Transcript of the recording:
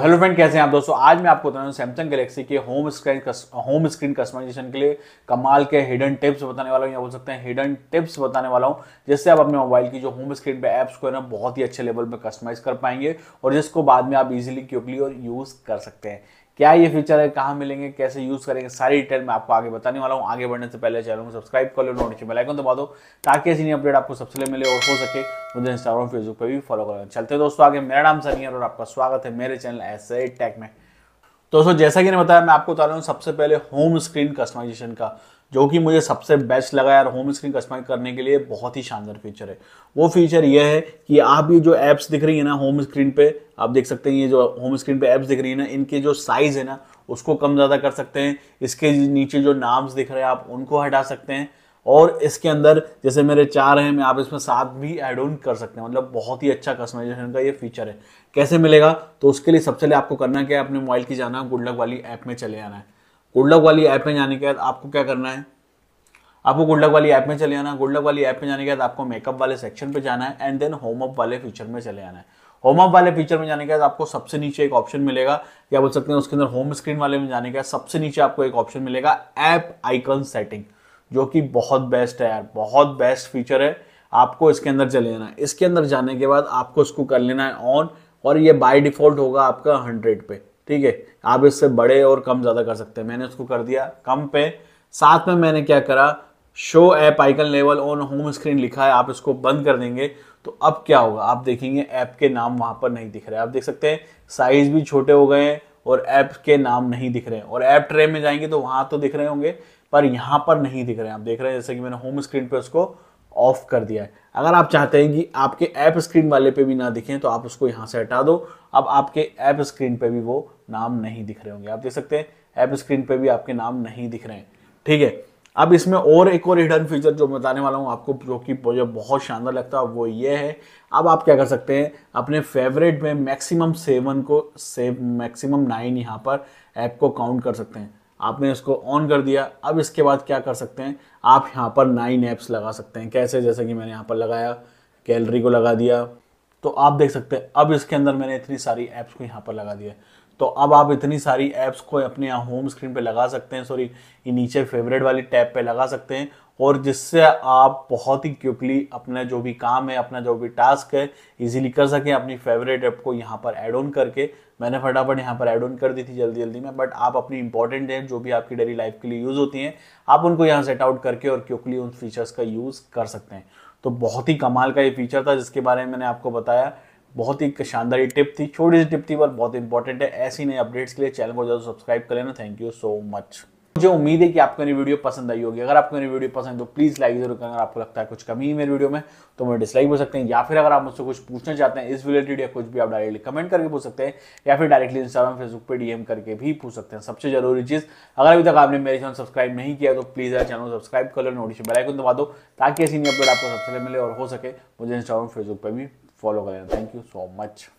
hello friend कैसे हैं आप दोस्तों आज मैं आपको बताऊँ सैमसंग गैलेक्सी के home screen home screen customization के लिए कमाल के हिडन टिप्स बताने वाला हूँ या बोल सकते हैं हिडन टिप्स बताने वाला हूँ जिससे आप अपने मोबाइल की जो होम स्क्रीन पे ऐप्स को है ना बहुत ही अच्छे लेवल पे कस्टमाइज कर पाएंगे और जिसको बाद में आप इजिली क्योंकि और यूज़ कर सकते हैं क्या ये फीचर है कहाँ मिलेंगे कैसे यूज करेंगे सारी डिटेल मैं आपको आगे बताने वाला हूँ आगे बढ़ने से पहले चैनल को सब्सक्राइब कर लो नोटिफिकेशन बेल आइकन दबा दो ताकि ऐसी नई अपडेट आपको सबसे पहले मिले और हो सके मुझे इंस्टाग्राम फेसबुक पर भी फॉलो करो चलते दोस्तों आगे मेरा नाम सनियर और आपका स्वागत है मेरे चैनल ऐसे टेक में दोस्तों जैसा कि मैंने बताया मैं आपको बता रहा हूँ सबसे पहले होम स्क्रीन कस्टमाइजेशन का जो कि मुझे सबसे बेस्ट लगा यार होम स्क्रीन कस्टमाइज करने के लिए बहुत ही शानदार फीचर है वो फीचर यह है कि आप ये जो ऐप्स दिख रही है ना होम स्क्रीन पे आप देख सकते हैं ये जो होम स्क्रीन पे ऐप्स दिख रही है ना इनके जो साइज़ है ना उसको कम ज़्यादा कर सकते हैं इसके नीचे जो नाम्स दिख रहे हैं आप उनको हटा सकते हैं और इसके अंदर जैसे मेरे चार हैं मैं आप इसमें सात भी एड ऑन कर सकते हैं मतलब बहुत ही अच्छा कस्टमाइजेशन का ये फीचर है कैसे मिलेगा तो उसके लिए सबसे पहले आपको करना क्या है अपने मोबाइल की जाना गुड लक वाली ऐप में चले आना है गुडलक वाली ऐप में जाने के बाद आपको क्या करना है आपको गुडलक वाली ऐप में चले आना गुडलक वाली ऐप में जाने के बाद आपको मेकअप वाले सेक्शन पे जाना है एंड देन होम अप वाले फीचर में चले जाना है होम अप वाले फीचर में जाने के बाद आपको सबसे नीचे एक ऑप्शन मिलेगा या बोल सकते हैं उसके अंदर होम स्क्रीन वाले में जाने के बाद सबसे नीचे आपको एक ऑप्शन मिलेगा ऐप आइकन सेटिंग जो कि बहुत बेस्ट है यार बहुत बेस्ट फीचर है आपको इसके अंदर चले जाना है इसके अंदर जाने के बाद आपको इसको कर लेना है ऑन और ये बाय डिफॉल्ट होगा आपका हंड्रेड पे ठीक है आप इससे बड़े और कम ज़्यादा कर सकते हैं मैंने उसको कर दिया कम पे साथ में मैंने क्या करा शो ऐप आइकन लेवल ऑन होम स्क्रीन लिखा है आप इसको बंद कर देंगे तो अब क्या होगा आप देखेंगे ऐप के नाम वहां पर नहीं दिख रहे आप देख सकते हैं साइज भी छोटे हो गए हैं और ऐप के नाम नहीं दिख रहे हैं और ऐप ट्रे में जाएंगे तो वहां तो दिख रहे होंगे पर यहां पर नहीं दिख रहे हैं आप देख रहे हैं जैसे कि मैंने होम स्क्रीन पर उसको ऑफ कर दिया है अगर आप चाहते हैं कि आपके ऐप स्क्रीन वाले पे भी ना दिखें तो आप उसको यहाँ से हटा दो अब आपके ऐप स्क्रीन पे भी वो नाम नहीं दिख रहे होंगे आप देख सकते हैं ऐप स्क्रीन पे भी आपके नाम नहीं दिख रहे हैं ठीक है अब इसमें और एक और हिडन फीचर जो बताने वाला हूँ आपको जो कि मुझे बहुत शानदार लगता है वो ये है अब आप क्या कर सकते हैं अपने फेवरेट में मैक्सिमम सेवन को सेव मैक्सिमम नाइन यहाँ पर ऐप को काउंट कर सकते हैं आपने इसको ऑन कर दिया अब इसके बाद क्या कर सकते हैं आप यहाँ पर नाइन ऐप्स लगा सकते हैं कैसे जैसे कि मैंने यहाँ पर लगाया कैलरी को लगा दिया तो आप देख सकते हैं अब इसके अंदर मैंने इतनी सारी ऐप्स को यहाँ पर लगा दिया तो अब आप इतनी सारी ऐप्स को अपने यहाँ होम स्क्रीन पे लगा सकते हैं सॉरी नीचे फेवरेट वाली टैब पे लगा सकते हैं और जिससे आप बहुत ही क्विकली अपना जो भी काम है अपना जो भी टास्क है इजीली कर सकें अपनी फेवरेट ऐप को यहाँ पर ऐड ऑन करके मैंने फटाफट यहाँ पर ऐड ऑन कर दी थी जल्दी जल्दी में बट आप अपनी इंपॉर्टेंट है जो भी आपकी डेली लाइफ के लिए यूज़ होती हैं आप उनको यहाँ सेट आउट करके और क्विकली उन फीचर्स का यूज़ कर सकते हैं तो बहुत ही कमाल का ये फीचर था जिसके बारे में मैंने आपको बताया बहुत ही शानदार टिप थी छोटी सी टिप थी पर बहुत इंपॉर्टेंट है ऐसी नए अपडेट्स के लिए चैनल को जरूर सब्सक्राइब कर लेना थैंक यू सो मच मुझे उम्मीद है कि आपको मेरी वीडियो पसंद आई होगी अगर आपको मेरी वीडियो पसंद है तो प्लीज़ लाइक जरूर करें अगर आपको लगता है कुछ कमी है मेरी वीडियो में तो मुझे डिसलाइक हो सकते हैं या फिर अगर आप मुझसे कुछ पूछना चाहते हैं इस रिलेटेड या कुछ भी आप डायरेक्टली कमेंट करके पूछ सकते हैं या फिर डायरेक्टली इंस्टाग्राम फेसबुक पर डीएम करके भी पूछ सकते हैं सबसे जरूरी चीज़ अगर अभी तक आपने मेरे चैनल सब्सक्राइब नहीं किया तो प्लीज़ यार चैनल सब्सक्राइब कर लो नोटिस बेलाइकन दबा दो ताकि ऐसी नहीं अपडेट आपको सबसे मिले और हो सके मुझे इंस्टाग्राम फेसबुक पर भी फॉलो करें थैंक यू सो मच